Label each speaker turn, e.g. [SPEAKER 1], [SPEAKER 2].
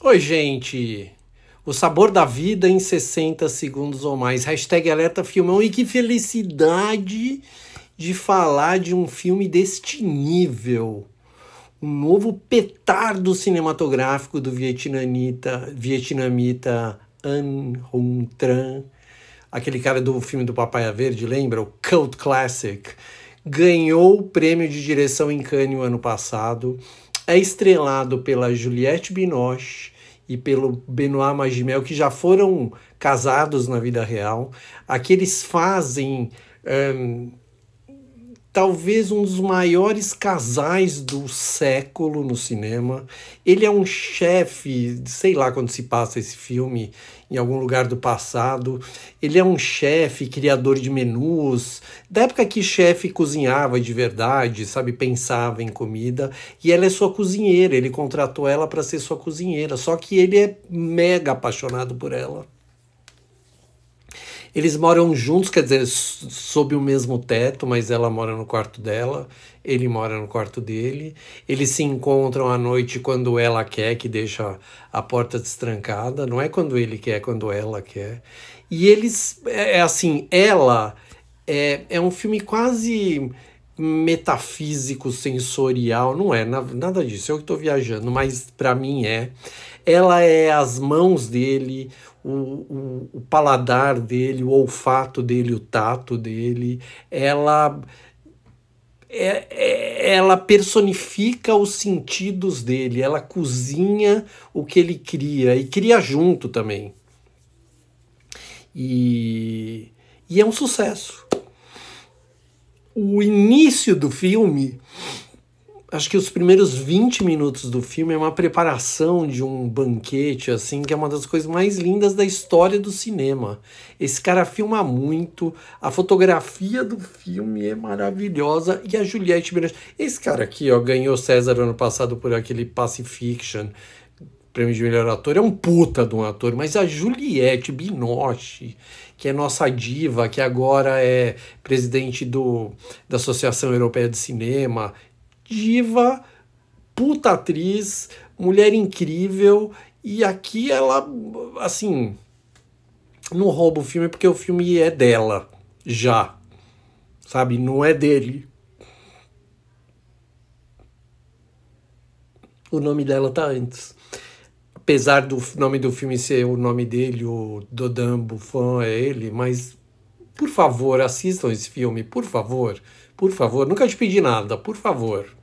[SPEAKER 1] Oi, gente! O sabor da vida em 60 segundos ou mais. Hashtag alerta filmão. E que felicidade de falar de um filme deste nível. Um novo petardo cinematográfico do vietnamita, vietnamita An Hung Tran. Aquele cara do filme do Papaya Verde, lembra? O Cult Classic. Ganhou o prêmio de direção em Cannes o ano passado é estrelado pela Juliette Binoche e pelo Benoit Magimel, que já foram casados na vida real. Aqui eles fazem um, talvez um dos maiores casais do século no cinema. Ele é um chefe, sei lá quando se passa esse filme, em algum lugar do passado. Ele é um chefe, criador de menus, da época que chefe cozinhava de verdade, sabe, pensava em comida, e ela é sua cozinheira, ele contratou ela para ser sua cozinheira, só que ele é mega apaixonado por ela. Eles moram juntos, quer dizer, sob o mesmo teto, mas ela mora no quarto dela, ele mora no quarto dele. Eles se encontram à noite quando ela quer, que deixa a porta destrancada, não é quando ele quer, é quando ela quer. E eles, é, é assim, ela é, é um filme quase metafísico, sensorial, não é na, nada disso, eu que estou viajando, mas para mim é ela é as mãos dele, o, o, o paladar dele, o olfato dele, o tato dele, ela. É, é, ela personifica os sentidos dele, ela cozinha o que ele cria e cria junto também. E, e é um sucesso. O início do filme acho que os primeiros 20 minutos do filme é uma preparação de um banquete, assim, que é uma das coisas mais lindas da história do cinema. Esse cara filma muito, a fotografia do filme é maravilhosa e a Juliette Binoche. Esse cara aqui, ó, ganhou César ano passado por aquele Pacifiction, prêmio de melhor ator, é um puta de um ator, mas a Juliette Binoche, que é nossa diva, que agora é presidente do, da Associação Europeia de Cinema, diva, puta atriz, mulher incrível. E aqui ela, assim, não rouba o filme porque o filme é dela, já. Sabe? Não é dele. O nome dela tá antes. Apesar do nome do filme ser o nome dele, o Dodin Buffon é ele, mas por favor, assistam esse filme, por favor. Por favor, nunca te pedi nada, por favor.